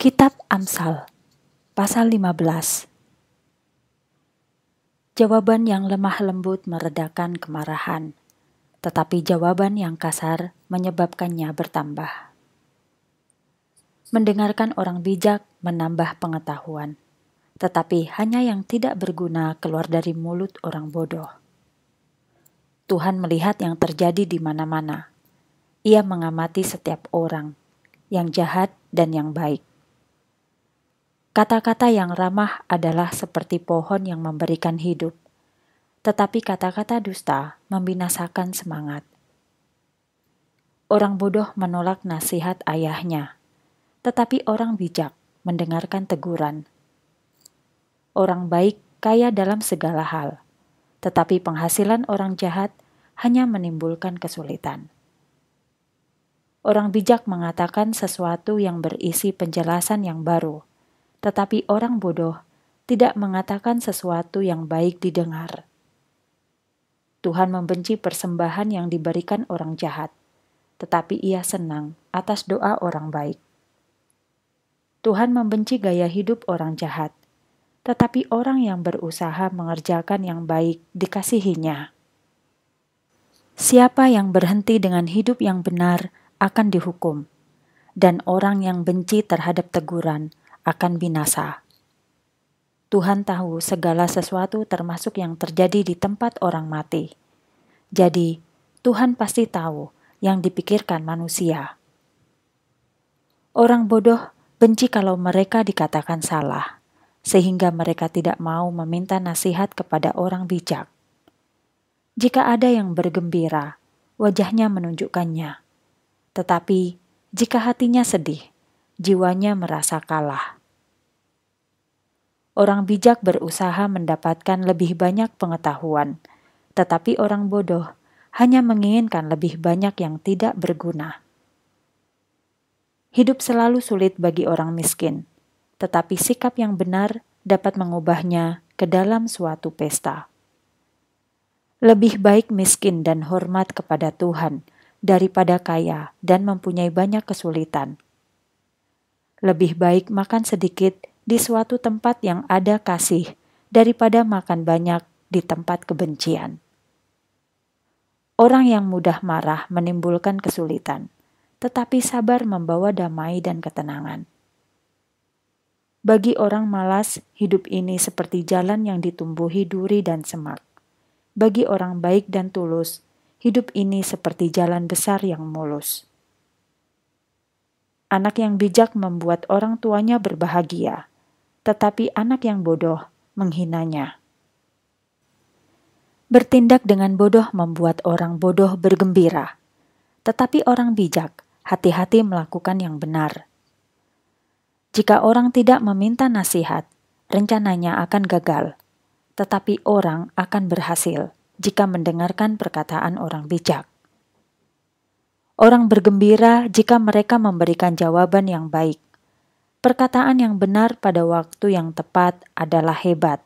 Kitab Amsal pasal 15 Jawaban yang lemah lembut meredakan kemarahan, tetapi jawaban yang kasar menyebabkannya bertambah. Mendengarkan orang bijak menambah pengetahuan, tetapi hanya yang tidak berguna keluar dari mulut orang bodoh. Tuhan melihat yang terjadi di mana-mana. Ia mengamati setiap orang, yang jahat dan yang baik. Kata-kata yang ramah adalah seperti pohon yang memberikan hidup, tetapi kata-kata dusta membinasakan semangat. Orang bodoh menolak nasihat ayahnya, tetapi orang bijak mendengarkan teguran. Orang baik kaya dalam segala hal, tetapi penghasilan orang jahat hanya menimbulkan kesulitan. Orang bijak mengatakan sesuatu yang berisi penjelasan yang baru tetapi orang bodoh tidak mengatakan sesuatu yang baik didengar. Tuhan membenci persembahan yang diberikan orang jahat, tetapi Ia senang atas doa orang baik. Tuhan membenci gaya hidup orang jahat, tetapi orang yang berusaha mengerjakan yang baik dikasihinya. Siapa yang berhenti dengan hidup yang benar akan dihukum, dan orang yang benci terhadap teguran akan binasa. Tuhan tahu segala sesuatu termasuk yang terjadi di tempat orang mati. Jadi, Tuhan pasti tahu yang dipikirkan manusia. Orang bodoh benci kalau mereka dikatakan salah, sehingga mereka tidak mau meminta nasihat kepada orang bijak. Jika ada yang bergembira, wajahnya menunjukkannya. Tetapi, jika hatinya sedih, jiwanya merasa kalah. Orang bijak berusaha mendapatkan lebih banyak pengetahuan, tetapi orang bodoh hanya menginginkan lebih banyak yang tidak berguna. Hidup selalu sulit bagi orang miskin, tetapi sikap yang benar dapat mengubahnya ke dalam suatu pesta. Lebih baik miskin dan hormat kepada Tuhan daripada kaya dan mempunyai banyak kesulitan lebih baik makan sedikit di suatu tempat yang ada kasih daripada makan banyak di tempat kebencian. Orang yang mudah marah menimbulkan kesulitan, tetapi sabar membawa damai dan ketenangan. Bagi orang malas, hidup ini seperti jalan yang ditumbuhi duri dan semak. Bagi orang baik dan tulus, hidup ini seperti jalan besar yang mulus. Anak yang bijak membuat orang tuanya berbahagia, tetapi anak yang bodoh menghinanya. Bertindak dengan bodoh membuat orang bodoh bergembira, tetapi orang bijak hati-hati melakukan yang benar. Jika orang tidak meminta nasihat, rencananya akan gagal, tetapi orang akan berhasil jika mendengarkan perkataan orang bijak. Orang bergembira jika mereka memberikan jawaban yang baik. Perkataan yang benar pada waktu yang tepat adalah hebat.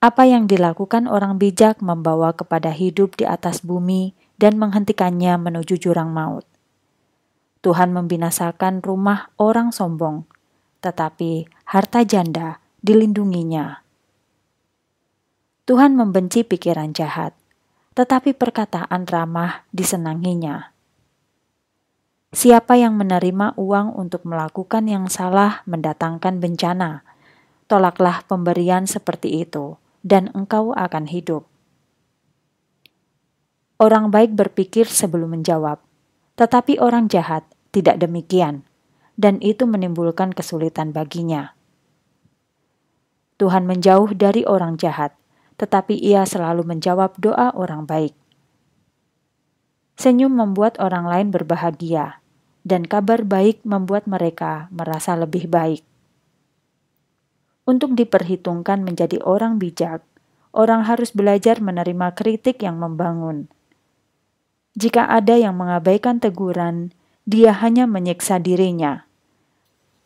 Apa yang dilakukan orang bijak membawa kepada hidup di atas bumi dan menghentikannya menuju jurang maut. Tuhan membinasakan rumah orang sombong, tetapi harta janda dilindunginya. Tuhan membenci pikiran jahat, tetapi perkataan ramah disenanginya. Siapa yang menerima uang untuk melakukan yang salah mendatangkan bencana, tolaklah pemberian seperti itu, dan engkau akan hidup. Orang baik berpikir sebelum menjawab, tetapi orang jahat tidak demikian, dan itu menimbulkan kesulitan baginya. Tuhan menjauh dari orang jahat, tetapi ia selalu menjawab doa orang baik. Senyum membuat orang lain berbahagia, dan kabar baik membuat mereka merasa lebih baik. Untuk diperhitungkan menjadi orang bijak, orang harus belajar menerima kritik yang membangun. Jika ada yang mengabaikan teguran, dia hanya menyiksa dirinya,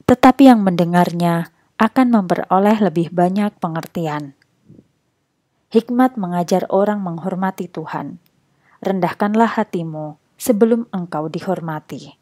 tetapi yang mendengarnya akan memperoleh lebih banyak pengertian. Hikmat mengajar orang menghormati Tuhan. Rendahkanlah hatimu sebelum engkau dihormati.